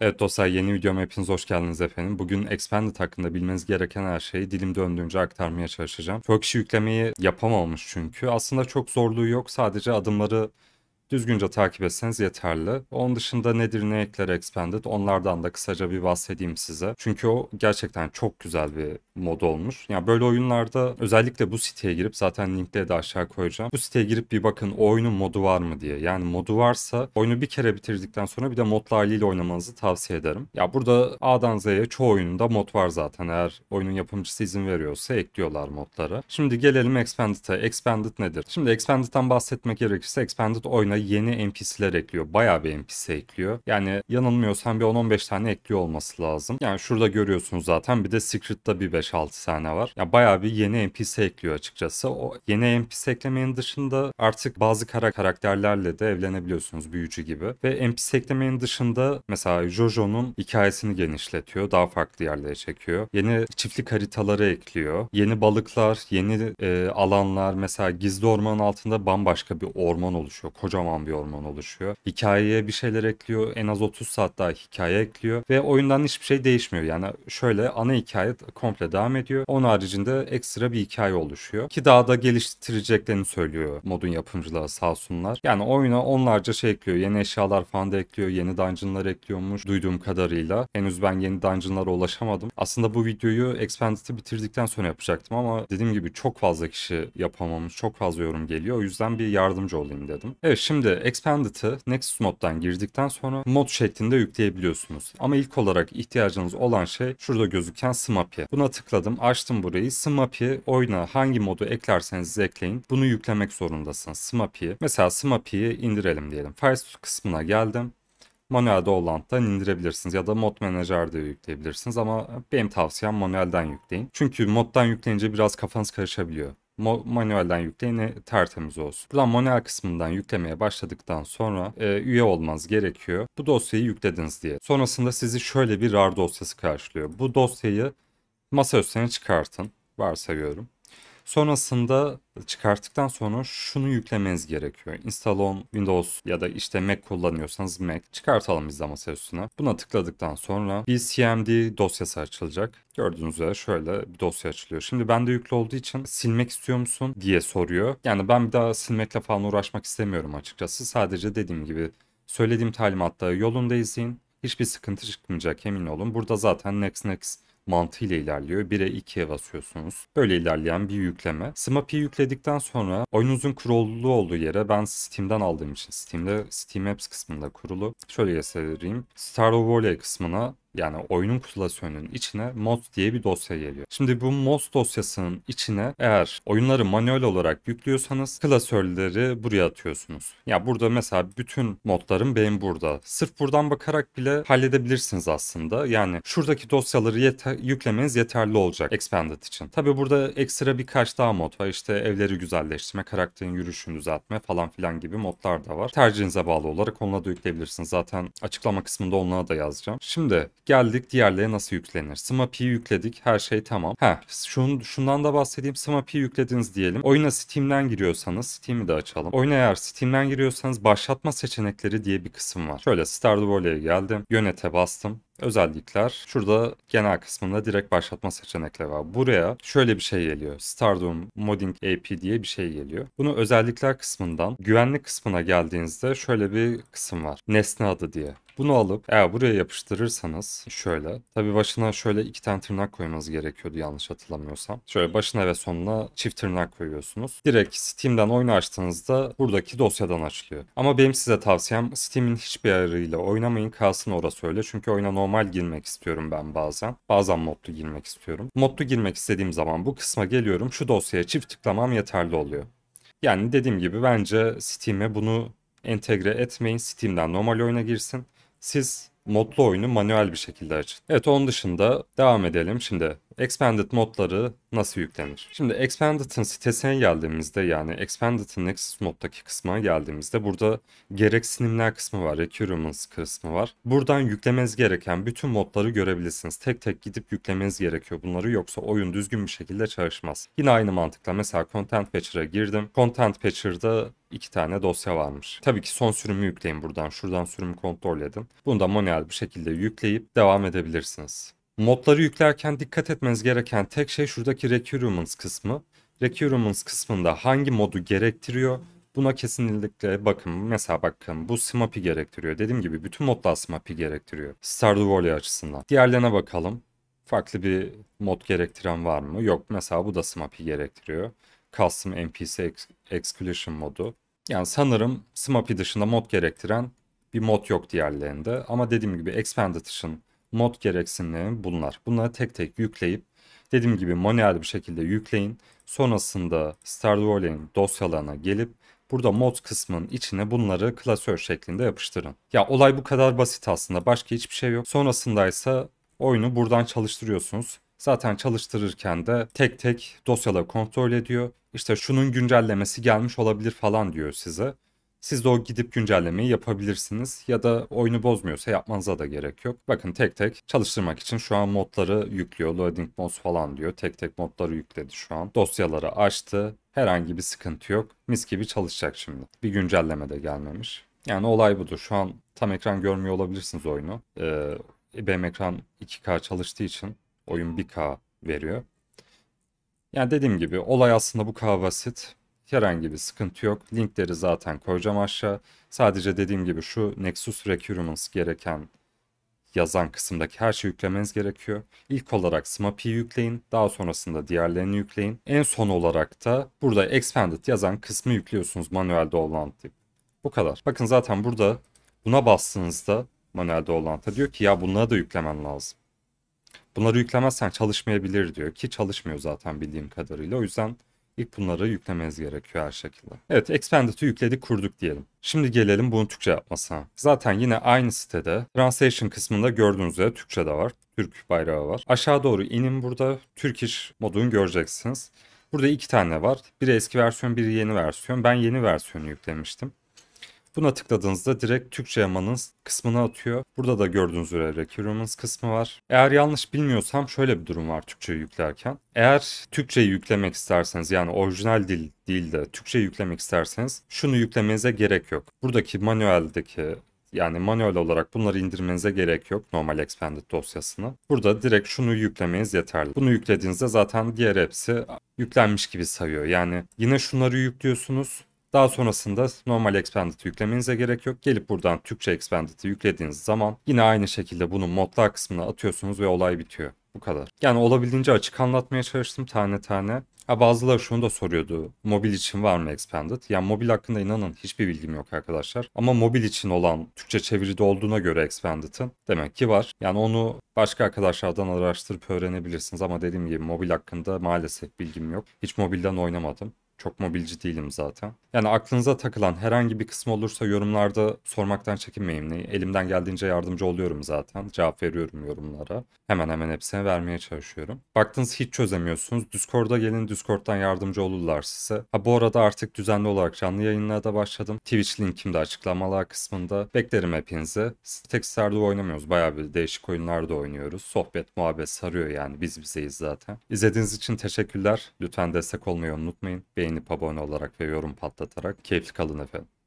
Evet dostlar yeni videom hepiniz hoş geldiniz efendim. Bugün Expanded hakkında bilmeniz gereken her şeyi dilim döndüğünce aktarmaya çalışacağım. Çok yüklemeyi yapamamış çünkü. Aslında çok zorluğu yok sadece adımları düzgünce takip etseniz yeterli. Onun dışında nedir ne ekler Expanded onlardan da kısaca bir bahsedeyim size. Çünkü o gerçekten çok güzel bir mod olmuş. Yani böyle oyunlarda özellikle bu siteye girip zaten linkte de aşağı koyacağım. Bu siteye girip bir bakın o oyunun modu var mı diye. Yani modu varsa oyunu bir kere bitirdikten sonra bir de modlu haliyle oynamanızı tavsiye ederim. Ya burada A'dan Z'ye çoğu oyununda mod var zaten. Eğer oyunun yapımcısı izin veriyorsa ekliyorlar modları. Şimdi gelelim Expanded'a. Expanded nedir? Şimdi Expanded'dan bahsetmek gerekirse Expanded oyuna yeni NPC'ler ekliyor. Bayağı bir NPC ekliyor. Yani yanılmıyorsam bir 10-15 tane ekliyor olması lazım. Yani şurada görüyorsunuz zaten bir de Secret'ta bir 5 5-6 sahne var. Ya bayağı bir yeni NPC ekliyor açıkçası. O yeni NPC eklemenin dışında artık bazı kara karakterlerle de evlenebiliyorsunuz büyücü gibi. Ve NPC eklemenin dışında mesela Jojo'nun hikayesini genişletiyor. Daha farklı yerlere çekiyor. Yeni çiftlik haritaları ekliyor. Yeni balıklar, yeni e, alanlar mesela gizli ormanın altında bambaşka bir orman oluşuyor. Kocaman bir orman oluşuyor. Hikayeye bir şeyler ekliyor. En az 30 saat daha hikaye ekliyor. Ve oyundan hiçbir şey değişmiyor. Yani şöyle ana hikaye komple devam ediyor. Onun haricinde ekstra bir hikaye oluşuyor. Ki daha da geliştireceklerini söylüyor modun yapımcıları sağ olsunlar. Yani oyuna onlarca şey ekliyor. Yeni eşyalar falan da ekliyor. Yeni dungeonlar ekliyormuş duyduğum kadarıyla. Henüz ben yeni dungeonlara ulaşamadım. Aslında bu videoyu Expanded'ı bitirdikten sonra yapacaktım ama dediğim gibi çok fazla kişi yapamamış. Çok fazla yorum geliyor. O yüzden bir yardımcı olayım dedim. Evet şimdi Expanded'ı Nexus moddan girdikten sonra mod şeklinde yükleyebiliyorsunuz. Ama ilk olarak ihtiyacınız olan şey şurada gözüken Smap'i. Buna tıklayın tıkladım açtım burayı. Smapi oyna. hangi modu eklerseniz ekleyin bunu yüklemek zorundasınız. Smapi'yi mesela Smapi'yi indirelim diyelim. Files kısmına geldim. Manuelde Holland'dan indirebilirsiniz ya da mod menajerde yükleyebilirsiniz ama benim tavsiyem manuelden yükleyin. Çünkü moddan yükleyince biraz kafanız karışabiliyor manuelden yükleyin e, tertemiz olsun. Buradan manuel kısmından yüklemeye başladıktan sonra e, üye olmanız gerekiyor. Bu dosyayı yüklediniz diye. Sonrasında sizi şöyle bir RAR dosyası karşılıyor. Bu dosyayı masa üstüne çıkartın. Varsayıyorum. Sonrasında çıkarttıktan sonra şunu yüklemeniz gerekiyor. Install on Windows ya da işte Mac kullanıyorsanız Mac. Çıkartalım biz de masa üstüne. Buna tıkladıktan sonra bir CMD dosyası açılacak. Gördüğünüz üzere şöyle bir dosya açılıyor. Şimdi bende yüklü olduğu için silmek istiyor musun diye soruyor. Yani ben bir daha silmekle falan uğraşmak istemiyorum açıkçası. Sadece dediğim gibi söylediğim talimatta yolunda izleyin. Hiçbir sıkıntı çıkmayacak emin olun. Burada zaten next next mantığıyla ilerliyor. 1'e 2'ye basıyorsunuz. Böyle ilerleyen bir yükleme. SMAP'i yükledikten sonra oyununuzun kurullu olduğu yere ben Steam'den aldığım için Steam'de Steam Apps kısmında kurulu. Şöyle göstereyim. Star of Warley kısmına yani oyunun klasörünün içine mod diye bir dosya geliyor. Şimdi bu mod dosyasının içine eğer oyunları manuel olarak yüklüyorsanız klasörleri buraya atıyorsunuz. Ya burada mesela bütün modlarım benim burada. Sırf buradan bakarak bile halledebilirsiniz aslında. Yani şuradaki dosyaları yeter, yüklemeniz yeterli olacak Expanded için. Tabi burada ekstra birkaç daha mod var. İşte evleri güzelleştirme, karakterin yürüyüşünü düzeltme falan filan gibi modlar da var. Tercihinize bağlı olarak onları da yükleyebilirsiniz. Zaten açıklama kısmında onlara da yazacağım. Şimdi Geldik diğerleri nasıl yüklenir? SMAP'i yükledik. Her şey tamam. Ha, şun, şundan da bahsedeyim. SMAP'i yüklediniz diyelim. Oyuna Steam'den giriyorsanız Steam'i de açalım. Oyuna eğer Steam'den giriyorsanız başlatma seçenekleri diye bir kısım var. Şöyle Stardew Valley'e geldim. Yönete bastım özellikler. Şurada genel kısmında direkt başlatma seçenekleri var. Buraya şöyle bir şey geliyor. Stardom Modding AP diye bir şey geliyor. Bunu özellikler kısmından güvenlik kısmına geldiğinizde şöyle bir kısım var. Nesne adı diye. Bunu alıp eğer buraya yapıştırırsanız şöyle. Tabii başına şöyle iki tane tırnak koymanız gerekiyordu yanlış hatırlamıyorsam. Şöyle başına ve sonuna çift tırnak koyuyorsunuz. Direkt Steam'den oyunu açtığınızda buradaki dosyadan açılıyor. Ama benim size tavsiyem Steam'in hiçbir ayarıyla oynamayın kalsın orası öyle. Çünkü oyuna normal normal girmek istiyorum ben bazen. Bazen modlu girmek istiyorum. Modlu girmek istediğim zaman bu kısma geliyorum. Şu dosyaya çift tıklamam yeterli oluyor. Yani dediğim gibi bence Steam'e bunu entegre etmeyin. Steam'den normal oyuna girsin. Siz modlu oyunu manuel bir şekilde açın. Evet onun dışında devam edelim. Şimdi Expanded modları nasıl yüklenir? Şimdi Expanded'ın sitesine geldiğimizde yani Expanded'ın Nexus moddaki kısmına geldiğimizde burada gereksinimler kısmı var, requirements kısmı var. Buradan yüklemeniz gereken bütün modları görebilirsiniz. Tek tek gidip yüklemeniz gerekiyor bunları yoksa oyun düzgün bir şekilde çalışmaz. Yine aynı mantıkla mesela Content Patcher'a girdim. Content Patcher'da iki tane dosya varmış. Tabii ki son sürümü yükleyin buradan. Şuradan sürümü kontrol edin. Bunu da manuel bir şekilde yükleyip devam edebilirsiniz. Modları yüklerken dikkat etmeniz gereken tek şey şuradaki Requirements kısmı. Requirements kısmında hangi modu gerektiriyor buna kesinlikle bakın. Mesela bakın bu SMAP'i gerektiriyor. Dediğim gibi bütün modlar SMAP'i gerektiriyor. Stardew Valley açısından. Diğerlerine bakalım. Farklı bir mod gerektiren var mı? Yok. Mesela bu da SMAP'i gerektiriyor. Custom NPC Ex Exclusion modu. Yani sanırım SMAP'i dışında mod gerektiren bir mod yok diğerlerinde. Ama dediğim gibi Expanded Edition mod gereksinimi bunlar. Bunları tek tek yükleyip dediğim gibi manuel bir şekilde yükleyin. Sonrasında Star Stardoll'in dosyalarına gelip burada mod kısmının içine bunları klasör şeklinde yapıştırın. Ya olay bu kadar basit aslında. Başka hiçbir şey yok. Sonrasında ise oyunu buradan çalıştırıyorsunuz. Zaten çalıştırırken de tek tek dosyaları kontrol ediyor. İşte şunun güncellemesi gelmiş olabilir falan diyor size. Siz de o gidip güncellemeyi yapabilirsiniz ya da oyunu bozmuyorsa yapmanıza da gerek yok. Bakın tek tek çalıştırmak için şu an modları yüklüyor. Loading mods falan diyor. Tek tek modları yükledi şu an. Dosyaları açtı. Herhangi bir sıkıntı yok. Mis gibi çalışacak şimdi. Bir güncelleme de gelmemiş. Yani olay budur. Şu an tam ekran görmüyor olabilirsiniz oyunu. Ee, benim ekran 2K çalıştığı için oyun 1K veriyor. Yani dediğim gibi olay aslında bu kadar basit. Herhangi bir sıkıntı yok. Linkleri zaten koyacağım aşağı. Sadece dediğim gibi şu Nexus Recurements gereken yazan kısımdaki her şeyi yüklemeniz gerekiyor. İlk olarak SMAPI'yi yükleyin. Daha sonrasında diğerlerini yükleyin. En son olarak da burada Expanded yazan kısmı yüklüyorsunuz manuelde olan tip. Bu kadar. Bakın zaten burada buna bastığınızda manuelde olan da diyor ki ya bunları da yüklemen lazım. Bunları yüklemezsen çalışmayabilir diyor ki çalışmıyor zaten bildiğim kadarıyla. O yüzden İlk bunları yüklemeniz gerekiyor her şekilde. Evet Expanded'ı yükledik kurduk diyelim. Şimdi gelelim bunu Türkçe yapmasına. Zaten yine aynı sitede Translation kısmında gördüğünüz üzere Türkçe de var. Türk bayrağı var. Aşağı doğru inin burada Turkish modunu göreceksiniz. Burada iki tane var. Biri eski versiyon, biri yeni versiyon. Ben yeni versiyonu yüklemiştim. Buna tıkladığınızda direkt Türkçe yamanız kısmına atıyor. Burada da gördüğünüz üzere requirements kısmı var. Eğer yanlış bilmiyorsam şöyle bir durum var Türkçe yüklerken. Eğer Türkçeyi yüklemek isterseniz yani orijinal dil değil de Türkçeyi yüklemek isterseniz şunu yüklemenize gerek yok. Buradaki manueldeki yani manuel olarak bunları indirmenize gerek yok normal expanded dosyasını. Burada direkt şunu yüklemeniz yeterli. Bunu yüklediğinizde zaten diğer hepsi yüklenmiş gibi sayıyor. Yani yine şunları yüklüyorsunuz. Daha sonrasında normal Expanded'ı yüklemenize gerek yok. Gelip buradan Türkçe expandit'i yüklediğiniz zaman yine aynı şekilde bunun modlar kısmına atıyorsunuz ve olay bitiyor. Bu kadar. Yani olabildiğince açık anlatmaya çalıştım tane tane. Ha bazıları şunu da soruyordu. Mobil için var mı Expanded? Yani mobil hakkında inanın hiçbir bilgim yok arkadaşlar. Ama mobil için olan Türkçe çeviride olduğuna göre Expanded'ın demek ki var. Yani onu başka arkadaşlardan araştırıp öğrenebilirsiniz ama dediğim gibi mobil hakkında maalesef bilgim yok. Hiç mobilden oynamadım. Çok mobilci değilim zaten. Yani aklınıza takılan herhangi bir kısmı olursa yorumlarda sormaktan çekinmeyin. Hani elimden geldiğince yardımcı oluyorum zaten. Cevap veriyorum yorumlara. Hemen hemen hepsine vermeye çalışıyorum. Baktınız hiç çözemiyorsunuz. Discord'a gelin Discord'dan yardımcı olurlar size. Ha bu arada artık düzenli olarak canlı yayınlara da başladım. Twitch linkim de açıklamalar kısmında. Beklerim hepinizi. Texter'da oynamıyoruz. Bayağı bir değişik oyunlar da oynuyoruz. Sohbet, muhabbet sarıyor yani. Biz bizeyiz zaten. İzlediğiniz için teşekkürler. Lütfen destek olmayı unutmayın. Beğen beğenip abone olarak ve yorum patlatarak keyifli kalın efendim.